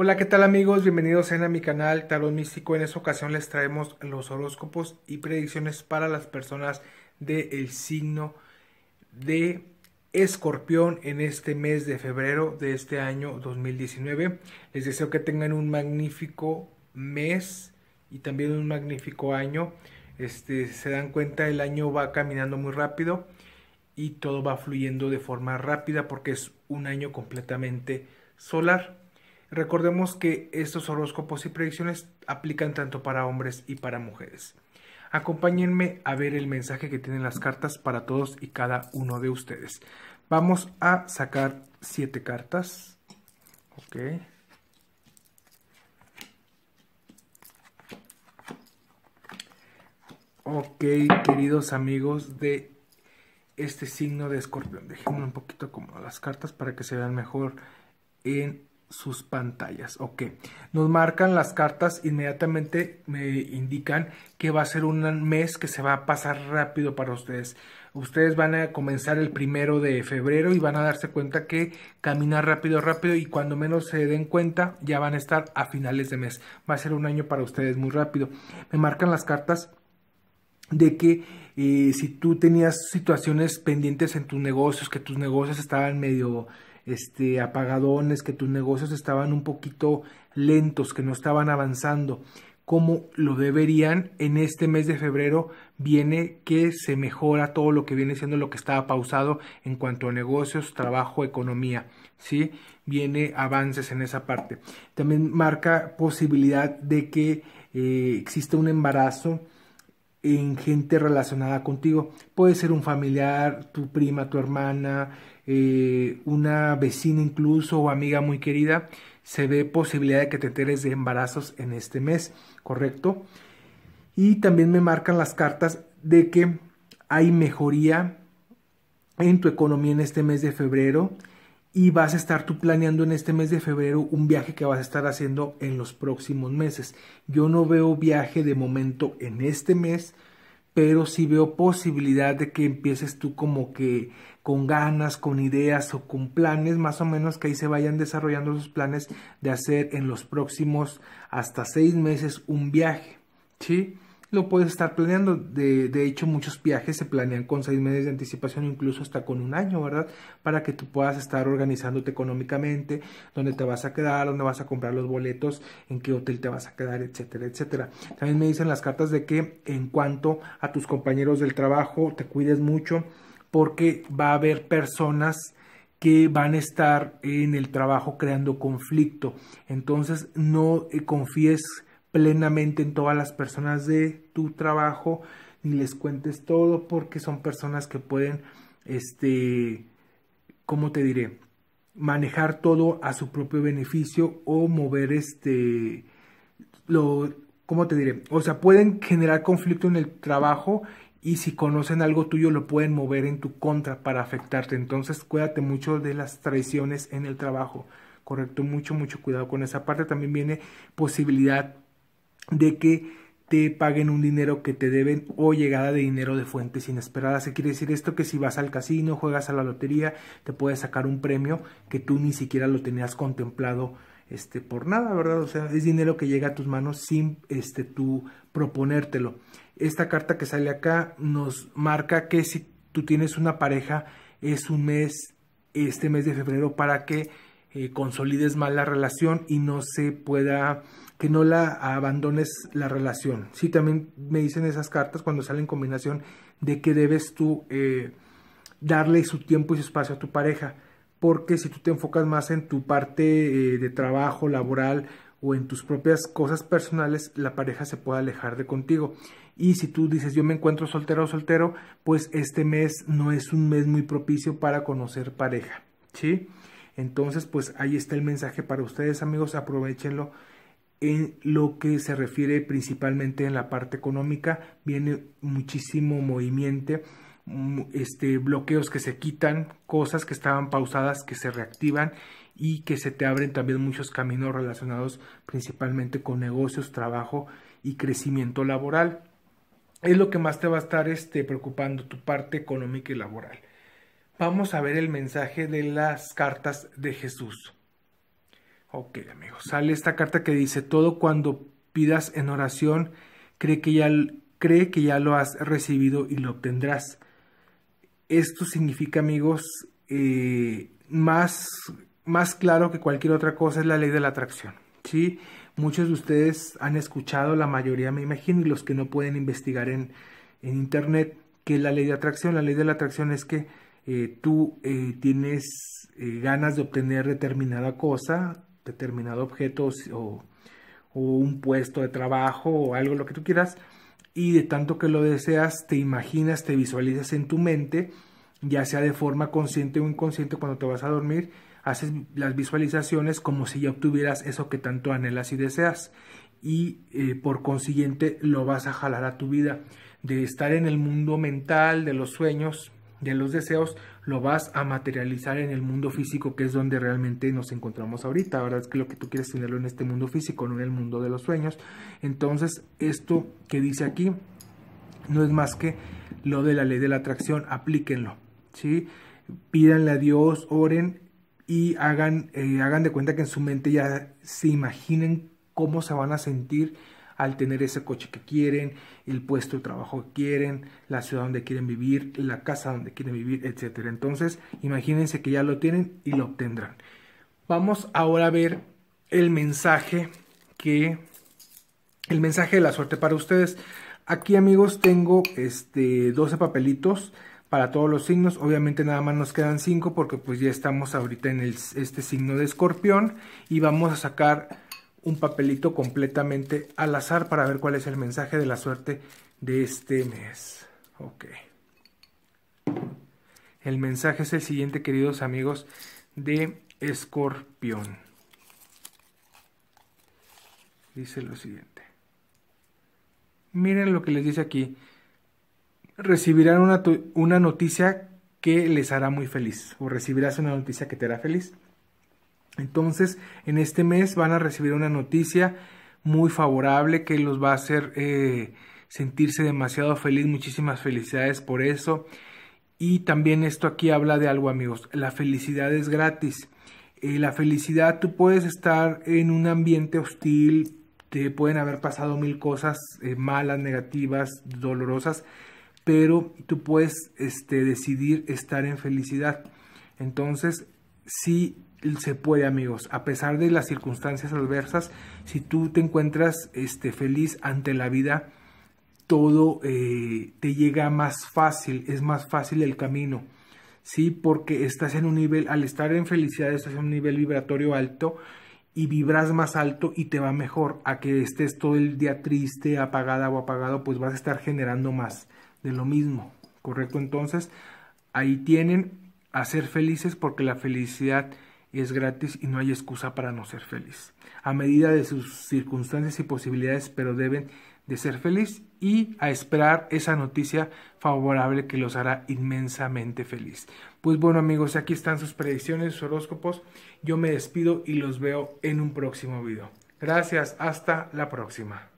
Hola, ¿qué tal amigos? Bienvenidos a mi canal Tarot Místico. En esta ocasión les traemos los horóscopos y predicciones para las personas del signo de escorpión en este mes de febrero de este año 2019. Les deseo que tengan un magnífico mes y también un magnífico año. Este, se dan cuenta, el año va caminando muy rápido y todo va fluyendo de forma rápida porque es un año completamente solar. Recordemos que estos horóscopos y predicciones aplican tanto para hombres y para mujeres. Acompáñenme a ver el mensaje que tienen las cartas para todos y cada uno de ustedes. Vamos a sacar siete cartas. Ok. Ok, queridos amigos de este signo de escorpión. Déjenme un poquito como las cartas para que se vean mejor en sus pantallas. Ok, nos marcan las cartas, inmediatamente me indican que va a ser un mes que se va a pasar rápido para ustedes. Ustedes van a comenzar el primero de febrero y van a darse cuenta que camina rápido, rápido y cuando menos se den cuenta ya van a estar a finales de mes. Va a ser un año para ustedes muy rápido. Me marcan las cartas de que eh, si tú tenías situaciones pendientes en tus negocios, que tus negocios estaban medio este, apagadones, que tus negocios estaban un poquito lentos, que no estaban avanzando como lo deberían. En este mes de febrero viene que se mejora todo lo que viene siendo lo que estaba pausado en cuanto a negocios, trabajo, economía. ¿sí? Viene avances en esa parte. También marca posibilidad de que eh, exista un embarazo en gente relacionada contigo. Puede ser un familiar, tu prima, tu hermana, eh, una vecina incluso o amiga muy querida. Se ve posibilidad de que te enteres de embarazos en este mes, ¿correcto? Y también me marcan las cartas de que hay mejoría en tu economía en este mes de febrero y vas a estar tú planeando en este mes de febrero un viaje que vas a estar haciendo en los próximos meses. Yo no veo viaje de momento en este mes, pero sí veo posibilidad de que empieces tú como que con ganas, con ideas o con planes más o menos que ahí se vayan desarrollando los planes de hacer en los próximos hasta seis meses un viaje. ¿Sí? lo puedes estar planeando. De, hecho, muchos viajes se planean con seis meses de anticipación, incluso hasta con un año, ¿verdad? Para que tú puedas estar organizándote económicamente, dónde te vas a quedar, dónde vas a comprar los boletos, en qué hotel te vas a quedar, etcétera, etcétera. También me dicen las cartas de que en cuanto a tus compañeros del trabajo, te cuides mucho porque va a haber personas que van a estar en el trabajo creando conflicto. Entonces no eh, confíes plenamente en todas las personas de tu trabajo, ni les cuentes todo, porque son personas que pueden, este, ¿cómo te diré? Manejar todo a su propio beneficio o mover este, lo, ¿cómo te diré? O sea, pueden generar conflicto en el trabajo y si conocen algo tuyo lo pueden mover en tu contra para afectarte. Entonces cuídate mucho de las traiciones en el trabajo. Correcto, mucho, mucho cuidado con esa parte. También viene posibilidad de que te paguen un dinero que te deben o llegada de dinero de fuentes inesperadas. se quiere decir esto? Que si vas al casino, juegas a la lotería, te puedes sacar un premio que tú ni siquiera lo tenías contemplado este, por nada, ¿verdad? O sea, es dinero que llega a tus manos sin este, tú proponértelo. Esta carta que sale acá nos marca que si tú tienes una pareja, es un mes, este mes de febrero, para que eh, consolides mal la relación y no se pueda, que no la abandones la relación. Sí, también me dicen esas cartas cuando salen combinación de que debes tú eh, darle su tiempo y su espacio a tu pareja, porque si tú te enfocas más en tu parte eh, de trabajo, laboral, o en tus propias cosas personales, la pareja se puede alejar de contigo. Y si tú dices yo me encuentro soltero o soltero, pues este mes no es un mes muy propicio para conocer pareja. ¿Sí? Entonces, pues ahí está el mensaje para ustedes, amigos, aprovechenlo en lo que se refiere principalmente en la parte económica, viene muchísimo movimiento, mm, este, bloqueos que se quitan, cosas que estaban pausadas que se reactivan y que se te abren también muchos caminos relacionados principalmente con negocios, trabajo y crecimiento laboral. Es lo que más te va a estar este, preocupando tu parte económica y laboral vamos a ver el mensaje de las cartas de Jesús. Ok, amigos, sale esta carta que dice, todo cuando pidas en oración, cree que ya, cree que ya lo has recibido y lo obtendrás. Esto significa, amigos, eh, más, más claro que cualquier otra cosa es la ley de la atracción. ¿sí? Muchos de ustedes han escuchado, la mayoría me imagino, y los que no pueden investigar en, en Internet, que la ley de atracción. La ley de la atracción es que eh, tú eh, tienes eh, ganas de obtener determinada cosa, determinado objeto o, un puesto de trabajo o algo, lo que tú quieras, y de tanto que lo deseas, te imaginas, te visualizas en tu mente, ya sea de forma consciente o inconsciente cuando te vas a dormir, haces las visualizaciones como si ya obtuvieras eso que tanto anhelas y deseas y por consiguiente lo vas a jalar a tu vida. De estar en el mundo mental, de los sueños, de los deseos lo vas a materializar en el mundo físico, que es donde realmente nos encontramos ahorita. La verdad es que lo que tú quieres tenerlo en este mundo físico, no en el mundo de los sueños. Entonces, esto que dice aquí no es más que lo de la ley de la atracción, aplíquenlo. ¿sí? Pídanle a Dios, oren y hagan, eh, hagan de cuenta que en su mente ya se imaginen cómo se van a sentir al tener ese coche que quieren, el puesto de trabajo que quieren, la ciudad donde quieren vivir, la casa donde quieren vivir, etc. Entonces, imagínense que ya lo tienen y lo obtendrán. Vamos ahora a ver el mensaje que el mensaje de la suerte para ustedes. Aquí, amigos, tengo este 12 papelitos para todos los signos. Obviamente nada más nos quedan 5 porque pues ya estamos ahorita en el, este signo de escorpión. Y vamos a sacar un papelito completamente al azar para ver cuál es el mensaje de la suerte de este mes. Ok. El mensaje es el siguiente, queridos amigos de Escorpión. Dice lo siguiente. Miren lo que les dice aquí. Recibirán una, una noticia que les hará muy feliz. O recibirás una noticia que te hará feliz. Entonces, en este mes van a recibir una noticia muy favorable que los va a hacer eh, sentirse demasiado feliz. Muchísimas felicidades por eso. Y también esto aquí habla de algo, amigos. La felicidad es gratis. Eh, la felicidad, tú puedes estar en un ambiente hostil, te pueden haber pasado mil cosas eh, malas, negativas, dolorosas, pero tú puedes este, decidir estar en felicidad. Entonces, sí se puede amigos, a pesar de las circunstancias adversas, si tú te encuentras este, feliz ante la vida, todo eh, te llega más fácil, es más fácil el camino, ¿sí? Porque estás en un nivel, al estar en felicidad, estás en un nivel vibratorio alto y vibras más alto y te va mejor a que estés todo el día triste, apagada o apagado, pues vas a estar generando más de lo mismo, ¿correcto? Entonces, ahí tienen a ser felices porque la felicidad y es gratis y no hay excusa para no ser feliz. A medida de sus circunstancias y posibilidades, pero deben de ser feliz y a esperar esa noticia favorable que los hará inmensamente feliz. Pues bueno amigos, aquí están sus predicciones, sus horóscopos. Yo me despido y los veo en un próximo video. Gracias, hasta la próxima.